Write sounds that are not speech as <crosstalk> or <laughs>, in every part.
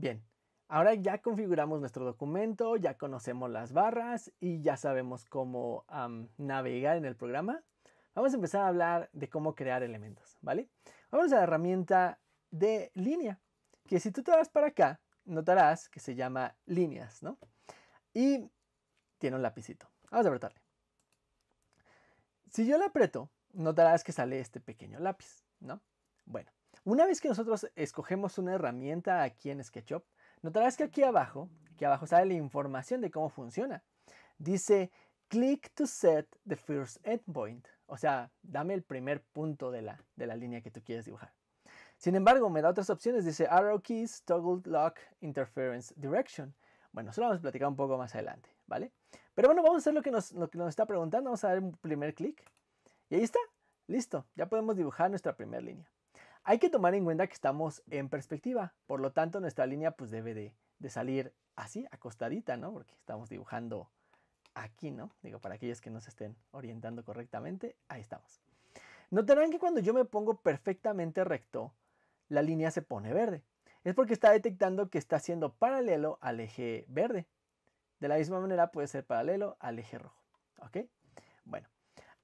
Bien, ahora ya configuramos nuestro documento, ya conocemos las barras y ya sabemos cómo navegar en el programa. Vamos a empezar a hablar de cómo crear elementos, ¿vale? Vamos a la herramienta de línea, que si tú te vas para acá, notarás que se llama líneas, ¿no? Y tiene un lapicito. Vamos a apretarle. Si yo la aprieto, notarás que sale este pequeño lápiz, ¿no? Bueno, una vez que nosotros escogemos una herramienta aquí en SketchUp, notarás que aquí abajo, aquí abajo sale la información de cómo funciona. Dice, click to set the first endpoint. O sea, dame el primer punto de la, de la línea que tú quieres dibujar. Sin embargo, me da otras opciones. Dice arrow keys, toggle lock, interference, direction. Bueno, eso lo vamos a platicar un poco más adelante, ¿vale? Pero bueno, vamos a hacer lo que nos, lo que nos está preguntando. Vamos a dar un primer clic. Y ahí está. Listo. Ya podemos dibujar nuestra primera línea. Hay que tomar en cuenta que estamos en perspectiva, por lo tanto nuestra línea pues debe de, salir así, acostadita, ¿no? Porque estamos dibujando aquí, ¿no? Digo, para aquellos que no se estén orientando correctamente, ahí estamos. Notarán que cuando yo me pongo perfectamente recto, la línea se pone verde. Es porque está detectando que está siendo paralelo al eje verde. De la misma manera puede ser paralelo al eje rojo. ¿Ok? Bueno,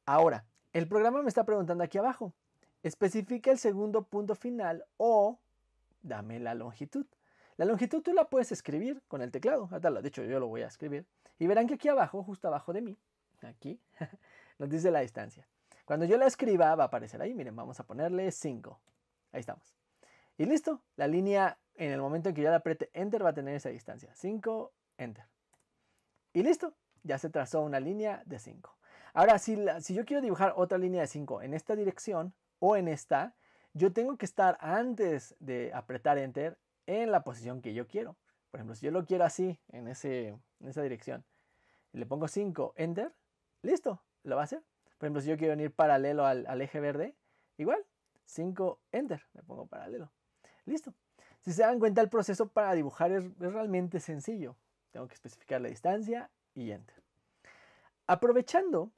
ahora, el programa me está preguntando aquí abajo, especifica el segundo punto final o dame la longitud. La longitud tú la puedes escribir con el teclado, de hecho yo lo voy a escribir. Y verán que aquí abajo, justo abajo de mí, aquí, <laughs> nos dice la distancia. Cuando yo la escriba va a aparecer ahí, miren, vamos a ponerle 5. Ahí estamos. Y listo, la línea en el momento en que yo la apriete Enter va a tener esa distancia, 5, Enter. Y listo, ya se trazó una línea de 5. Ahora, si, si yo quiero dibujar otra línea de 5 en esta dirección, o en esta, yo tengo que estar antes de apretar enter en la posición que yo quiero. Por ejemplo, si yo lo quiero así, en, ese, en esa dirección, le pongo 5, enter, listo, lo va a hacer. Por ejemplo, si yo quiero venir paralelo al, eje verde, igual, 5, enter, le pongo paralelo. Listo. Si se dan cuenta, el proceso para dibujar es, es realmente sencillo. Tengo que especificar la distancia y enter. Aprovechando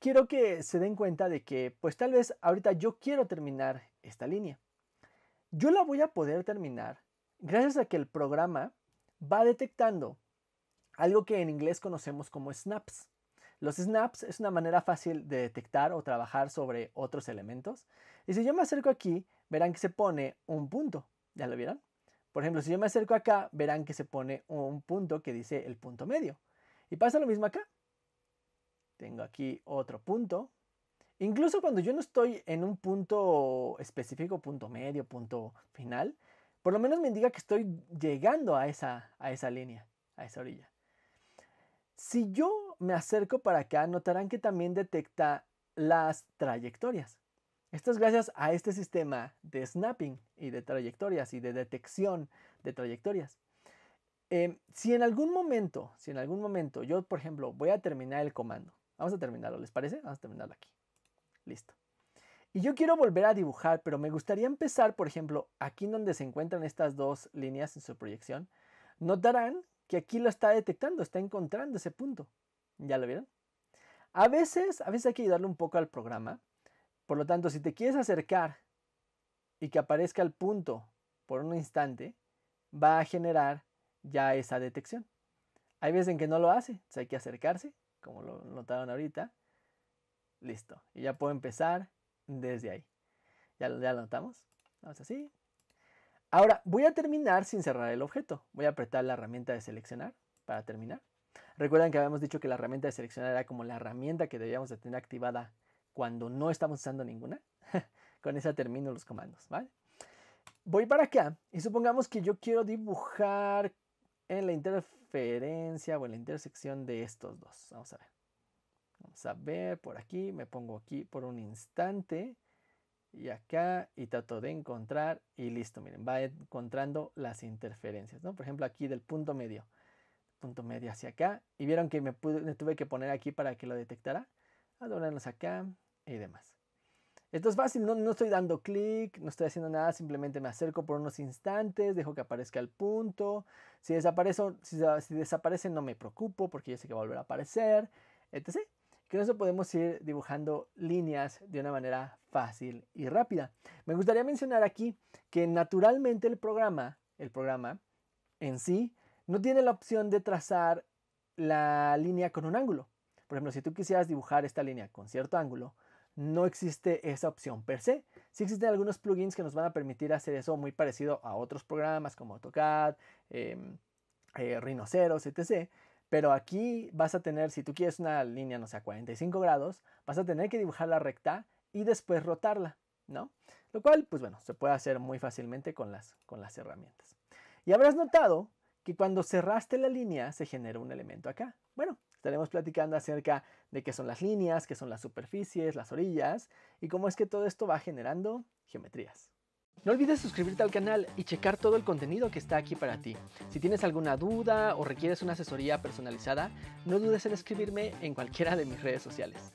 quiero que se den cuenta de que, pues tal vez ahorita yo quiero terminar esta línea. Yo la voy a poder terminar gracias a que el programa va detectando algo que en inglés conocemos como snaps. Los snaps es una manera fácil de detectar o trabajar sobre otros elementos. Y si yo me acerco aquí, verán que se pone un punto. ¿Ya lo vieron? Por ejemplo, si yo me acerco acá, verán que se pone un punto que dice el punto medio. Y pasa lo mismo acá. Tengo aquí otro punto. Incluso cuando yo no estoy en un punto específico, punto medio, punto final, por lo menos me indica que estoy llegando a esa, a esa línea, a esa orilla. Si yo me acerco para acá, notarán que también detecta las trayectorias. Esto es gracias a este sistema de snapping y de trayectorias y de detección de trayectorias. Em, si en algún momento, si en algún momento yo, por ejemplo, voy a terminar el comando Vamos a terminarlo, ¿les parece? Vamos a terminarlo aquí. Listo. Y yo quiero volver a dibujar, pero me gustaría empezar, por ejemplo, aquí donde se encuentran estas dos líneas en su proyección. Notarán que aquí lo está detectando, está encontrando ese punto. ¿Ya lo vieron? A veces, a veces hay que ayudarle un poco al programa. Por lo tanto, si te quieres acercar y que aparezca el punto por un instante, va a generar ya esa detección. Hay veces en que no lo hace, entonces hay que acercarse como lo notaron ahorita. Listo. Y ya puedo empezar desde ahí. Ya, lo notamos. Vamos así. Ahora voy a terminar sin cerrar el objeto. Voy a apretar la herramienta de seleccionar para terminar. Recuerden que habíamos dicho que la herramienta de seleccionar era como la herramienta que debíamos de tener activada cuando no estamos usando ninguna. <laughs> Con esa termino los comandos, ¿vale? Voy para acá y supongamos que yo quiero dibujar en la interferencia o en la intersección de estos dos. Vamos a ver. Vamos a ver por aquí, me pongo aquí por un instante y acá y trato de encontrar y listo, miren, va encontrando las interferencias, Por ejemplo, aquí del punto medio, punto medio hacia acá y vieron que me, tuve que poner aquí para que lo detectara. doblarnos acá y demás. Esto es fácil, no, no estoy dando clic, no estoy haciendo nada, simplemente me acerco por unos instantes, dejo que aparezca el punto. Si desaparece, si, no me preocupo porque ya sé que va a volver a aparecer, etc. Con eso podemos ir dibujando líneas de una manera fácil y rápida. Me gustaría mencionar aquí que naturalmente el programa, el programa en sí, no tiene la opción de trazar la línea con un ángulo. Por ejemplo, si tú quisieras dibujar esta línea con cierto ángulo, no existe esa opción per se. Sí existen algunos plugins que nos van a permitir hacer eso muy parecido a otros programas como AutoCAD, em, eh, Rhinoceros, etc. Pero aquí vas a tener, si tú quieres una línea, no sé, a 45 grados, vas a tener que dibujar la recta y después rotarla, ¿no? Lo cual, pues bueno, se puede hacer muy fácilmente con las, con las herramientas. Y habrás notado que cuando cerraste la línea se genera un elemento acá. Bueno, Estaremos platicando acerca de qué son las líneas, qué son las superficies, las orillas y cómo es que todo esto va generando geometrías. No olvides suscribirte al canal y checar todo el contenido que está aquí para ti. Si tienes alguna duda o requieres una asesoría personalizada, no dudes en escribirme en cualquiera de mis redes sociales.